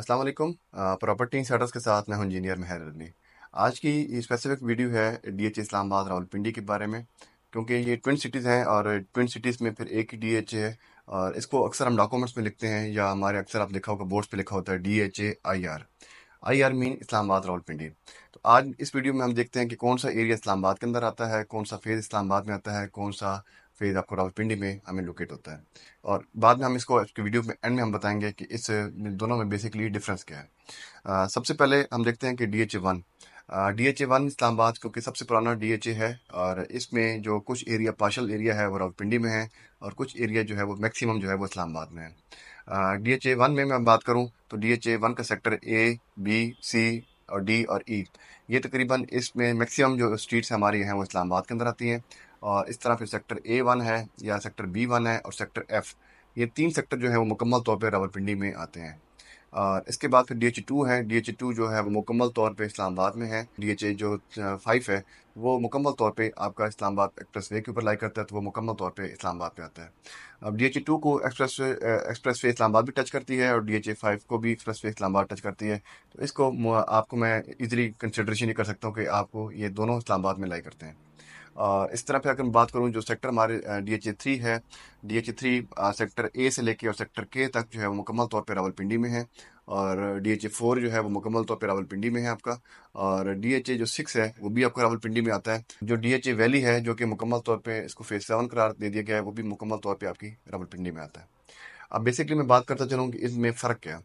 अस्सलाम वालेकुम property setters के साथ मैं हूं इंजीनियर मेहर अली आज की स्पेसिफिक वीडियो है डीएच इस्लामाबाद रावलपिंडी के बारे में क्योंकि ये ट्विन सिटीज़ हैं और ट्विन सिटीज़ में फिर एक ही डीएच है और इसको अक्सर हम डॉक्यूमेंट्स में लिखते हैं या हमारे अक्सर आप लिखा होगा बोर्ड्स पर लिखा होता है D H A I R I R mean Islamabad Rawalpindi तो आज इस वीडियो में हम देखते हैं कि कौन सा एरिया इस्लामाबाद के अंदर आता है कौन सा फेज़ इस्लामाबाद में आता है कौन सा फेज आपको रावलपिंडी में हमें लोकेट होता है और बाद में हम इसको वीडियो में एंड में हम बताएंगे कि इस दोनों में बेसिकली डिफरेंस क्या है आ, सबसे पहले हम देखते हैं कि D H A one D H A one Islamabad क्योंकि सबसे पुराना डी एच ए है और इसमें जो कुछ एरिया पार्शल एरिया है वो रावलपिंडी में है और कुछ एरिया जो है वो मैक्सिमम जो है वो इस्लामाबाद में है डी एच ए वन में मैं बात करूँ तो डी एच ए वन का सेक्टर ए बी सी और डी और ई e। ये तकरीबन इसमें मैक्सिमम जो स्ट्रीट्स हमारी हैं वो इस्लामाबाद के अंदर आती हैं और इस तरह फिर सेक्टर ए वन है या सेक्टर बी वन है और सेक्टर एफ ये तीन सेक्टर जो है वो मुकम्मल तौर पर रावलपिंडी में आते हैं और इसके बाद फिर डी एच टू है डी एच टू जो है वो मुकम्मल तौर पर इस्लामाबाद में है डी एच ए जो फाइव है वो मुकम्मल तौर पर आपका इस्लामाबाद एक्सप्रेस वे के ऊपर लाई करता है तो वो मुकम्मल तौर पर इस्लामाबाद पर आता है अब डी एच टू को expressway expressway Islamabad भी टच करती है और डी एच ए फाइव को भी एक्सप्रेस वे इस्लामाबाद टच करती है तो इसको आपको मैं इजीली कंसिडरेशन ये कर सकता हूँ कि आपको ये दोनों इस्लामाबाद में लाई करते हैं इस तरह पे अगर मैं बात करूँ जो सेक्टर हमारे डी एच ए थ्री है D H A three sector A से लेके और सेक्टर के तक जो है वो मुकम्मल तौर पर रावलपिंडी में है और डी एच ए फोर जो है वो मुकम्मल तौर पर रावलपिंडी में है आपका और डी एच ए जो सिक्स है वो भी आपका रावलपिंडी में आता है जो डी एच ए वैली है जो कि मुकम्मल तौर पर इसको फेज सेवन करार दे दिया गया है वो भी मुकम्मल तौर पर आपकी रावलपिंडी में आता है अब बेसिकली मैं बात करता चलूँ कि इसमें फ़र्क क्या है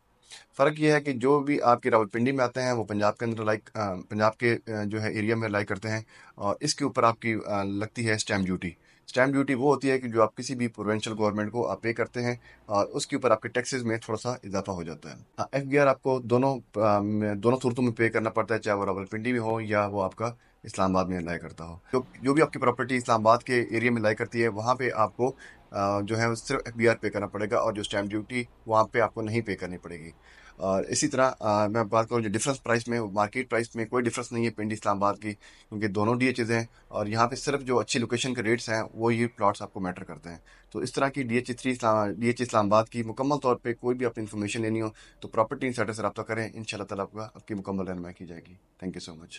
फ़र्क यह है कि जो भी आपके रावलपिंडी में आते हैं वो पंजाब के अंदर लाइक पंजाब के जो है एरिया में लाइक करते हैं और इसके ऊपर आपकी लगती है स्टैम्प ड्यूटी स्टैम्प ड्यूटी वो होती है कि जो आप किसी भी प्रोवेंशल गवर्नमेंट को आप पे करते हैं और उसके ऊपर आपके टैक्सेस में थोड़ा सा इजाफा हो जाता है हाँ, एफ आपको दोनों दोनों सूरतों में पे करना पड़ता है चाहे वो रावलपिंडी में हो या वो आपका इस्लामाबाद में लाई करता हो जो जो भी आपकी प्रॉपर्टी इस्लामाबाद के एरिया में लाई करती है वहाँ पे आपको जो है सिर्फ एफ पे करना पड़ेगा और जो स्टैम्प ड्यूटी वहाँ पे आपको नहीं पे करनी पड़ेगी और इसी तरह मैं बात करूँ जो डिफरेंस प्राइस में मार्केट प्राइस में कोई डिफरेंस नहीं है पिंडी इस्लामाबाद की क्योंकि दोनों डी हैं और यहाँ पे सिर्फ जो अच्छी लोकेशन के रेट्स हैं वो ये प्लॉट्स आपको मैटर करते हैं तो इस तरह की D H three Islam D H Islamabad की मुकम्मल तौर पर कोई भी आपको इन्फॉर्मेशन लेनी हो तो प्रॉपर्टी इंसाइटर से रब्ता करें इन शाला आपका आपकी मुकम्मल रहनमाई की जाएगी थैंक यू सो मच